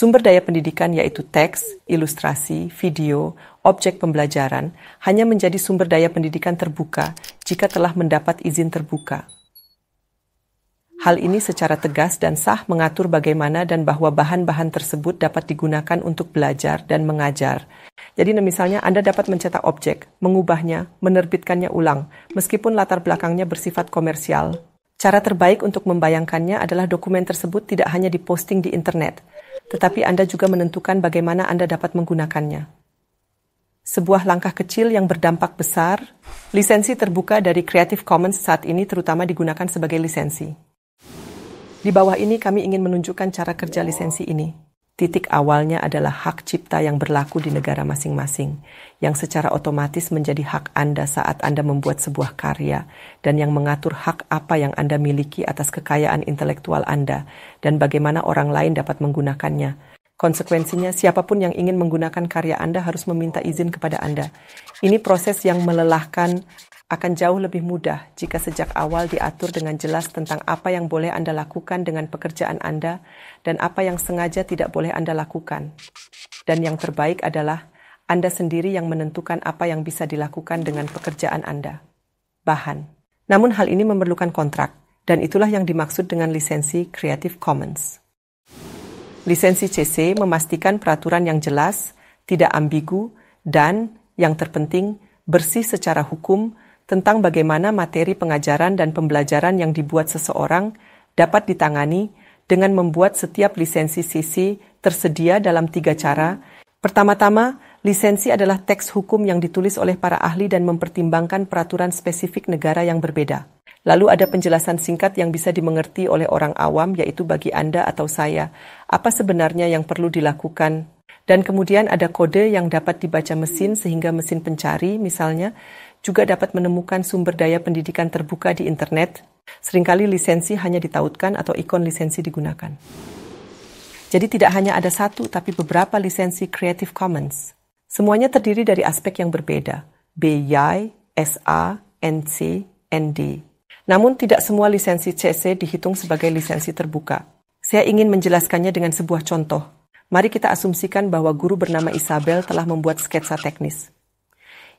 Sumber daya pendidikan yaitu teks, ilustrasi, video, objek pembelajaran hanya menjadi sumber daya pendidikan terbuka jika telah mendapat izin terbuka. Hal ini secara tegas dan sah mengatur bagaimana dan bahwa bahan-bahan tersebut dapat digunakan untuk belajar dan mengajar. Jadi misalnya Anda dapat mencetak objek, mengubahnya, menerbitkannya ulang, meskipun latar belakangnya bersifat komersial, Cara terbaik untuk membayangkannya adalah dokumen tersebut tidak hanya diposting di internet, tetapi Anda juga menentukan bagaimana Anda dapat menggunakannya. Sebuah langkah kecil yang berdampak besar, lisensi terbuka dari Creative Commons saat ini terutama digunakan sebagai lisensi. Di bawah ini kami ingin menunjukkan cara kerja lisensi ini. Titik awalnya adalah hak cipta yang berlaku di negara masing-masing, yang secara otomatis menjadi hak Anda saat Anda membuat sebuah karya, dan yang mengatur hak apa yang Anda miliki atas kekayaan intelektual Anda, dan bagaimana orang lain dapat menggunakannya. Konsekuensinya, siapapun yang ingin menggunakan karya Anda harus meminta izin kepada Anda. Ini proses yang melelahkan, akan jauh lebih mudah jika sejak awal diatur dengan jelas tentang apa yang boleh Anda lakukan dengan pekerjaan Anda dan apa yang sengaja tidak boleh Anda lakukan. Dan yang terbaik adalah Anda sendiri yang menentukan apa yang bisa dilakukan dengan pekerjaan Anda. Bahan. Namun hal ini memerlukan kontrak, dan itulah yang dimaksud dengan lisensi Creative Commons. Lisensi CC memastikan peraturan yang jelas, tidak ambigu, dan yang terpenting bersih secara hukum tentang bagaimana materi pengajaran dan pembelajaran yang dibuat seseorang dapat ditangani dengan membuat setiap lisensi sisi tersedia dalam tiga cara. Pertama-tama, lisensi adalah teks hukum yang ditulis oleh para ahli dan mempertimbangkan peraturan spesifik negara yang berbeda. Lalu ada penjelasan singkat yang bisa dimengerti oleh orang awam, yaitu bagi Anda atau saya, apa sebenarnya yang perlu dilakukan. Dan kemudian ada kode yang dapat dibaca mesin sehingga mesin pencari, misalnya, juga dapat menemukan sumber daya pendidikan terbuka di internet. Seringkali lisensi hanya ditautkan atau ikon lisensi digunakan. Jadi tidak hanya ada satu, tapi beberapa lisensi Creative Commons. Semuanya terdiri dari aspek yang berbeda, BI, SA, NC, ND. Namun tidak semua lisensi CC dihitung sebagai lisensi terbuka. Saya ingin menjelaskannya dengan sebuah contoh. Mari kita asumsikan bahwa guru bernama Isabel telah membuat sketsa teknis.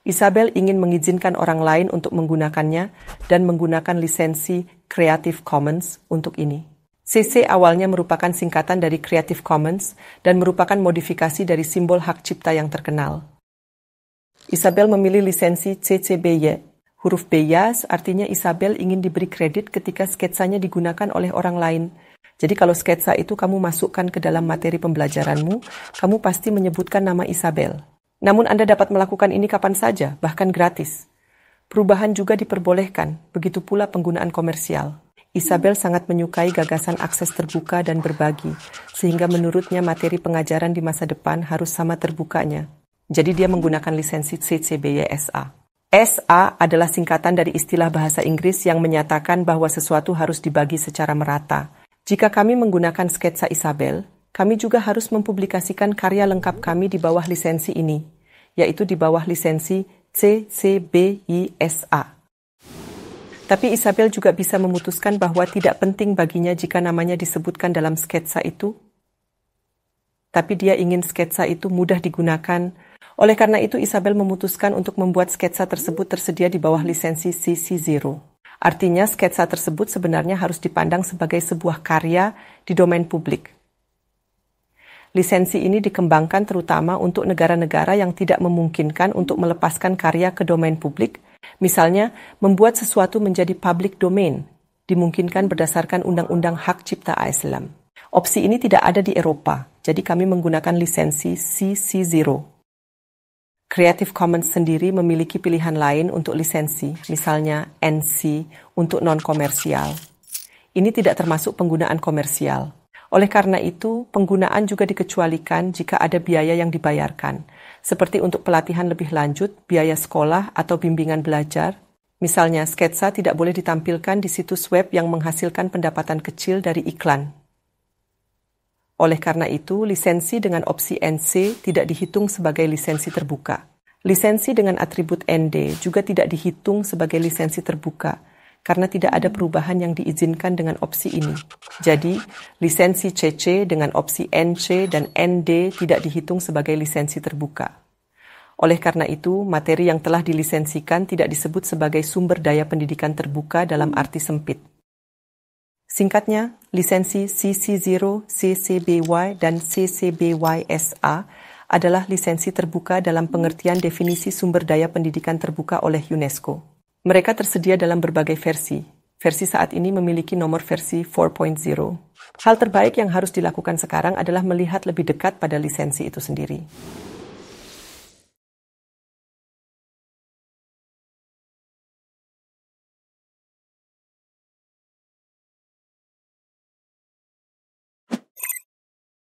Isabel ingin mengizinkan orang lain untuk menggunakannya dan menggunakan lisensi Creative Commons untuk ini. CC awalnya merupakan singkatan dari Creative Commons dan merupakan modifikasi dari simbol hak cipta yang terkenal. Isabel memilih lisensi CC BY. Huruf BY artinya Isabel ingin diberi kredit ketika sketsanya digunakan oleh orang lain, jadi kalau sketsa itu kamu masukkan ke dalam materi pembelajaranmu, kamu pasti menyebutkan nama Isabel. Namun Anda dapat melakukan ini kapan saja, bahkan gratis. Perubahan juga diperbolehkan, begitu pula penggunaan komersial. Isabel sangat menyukai gagasan akses terbuka dan berbagi, sehingga menurutnya materi pengajaran di masa depan harus sama terbukanya. Jadi dia menggunakan lisensi CCBY-SA. SA adalah singkatan dari istilah bahasa Inggris yang menyatakan bahwa sesuatu harus dibagi secara merata. Jika kami menggunakan sketsa Isabel, kami juga harus mempublikasikan karya lengkap kami di bawah lisensi ini, yaitu di bawah lisensi CC Tapi Isabel juga bisa memutuskan bahwa tidak penting baginya jika namanya disebutkan dalam sketsa itu. Tapi dia ingin sketsa itu mudah digunakan. Oleh karena itu Isabel memutuskan untuk membuat sketsa tersebut tersedia di bawah lisensi CC0. Artinya sketsa tersebut sebenarnya harus dipandang sebagai sebuah karya di domain publik. Lisensi ini dikembangkan terutama untuk negara-negara yang tidak memungkinkan untuk melepaskan karya ke domain publik, misalnya membuat sesuatu menjadi public domain, dimungkinkan berdasarkan Undang-Undang Hak Cipta Islam. Opsi ini tidak ada di Eropa, jadi kami menggunakan lisensi CC0. Creative Commons sendiri memiliki pilihan lain untuk lisensi, misalnya NC untuk non-komersial. Ini tidak termasuk penggunaan komersial. Oleh karena itu, penggunaan juga dikecualikan jika ada biaya yang dibayarkan, seperti untuk pelatihan lebih lanjut, biaya sekolah, atau bimbingan belajar. Misalnya, sketsa tidak boleh ditampilkan di situs web yang menghasilkan pendapatan kecil dari iklan. Oleh karena itu, lisensi dengan opsi NC tidak dihitung sebagai lisensi terbuka. Lisensi dengan atribut ND juga tidak dihitung sebagai lisensi terbuka, karena tidak ada perubahan yang diizinkan dengan opsi ini. Jadi, lisensi CC dengan opsi NC dan ND tidak dihitung sebagai lisensi terbuka. Oleh karena itu, materi yang telah dilisensikan tidak disebut sebagai sumber daya pendidikan terbuka dalam arti sempit. Singkatnya, lisensi CC0, CCBY, dan CCBYSA adalah lisensi terbuka dalam pengertian definisi sumber daya pendidikan terbuka oleh UNESCO. Mereka tersedia dalam berbagai versi. Versi saat ini memiliki nomor versi 4.0. Hal terbaik yang harus dilakukan sekarang adalah melihat lebih dekat pada lisensi itu sendiri.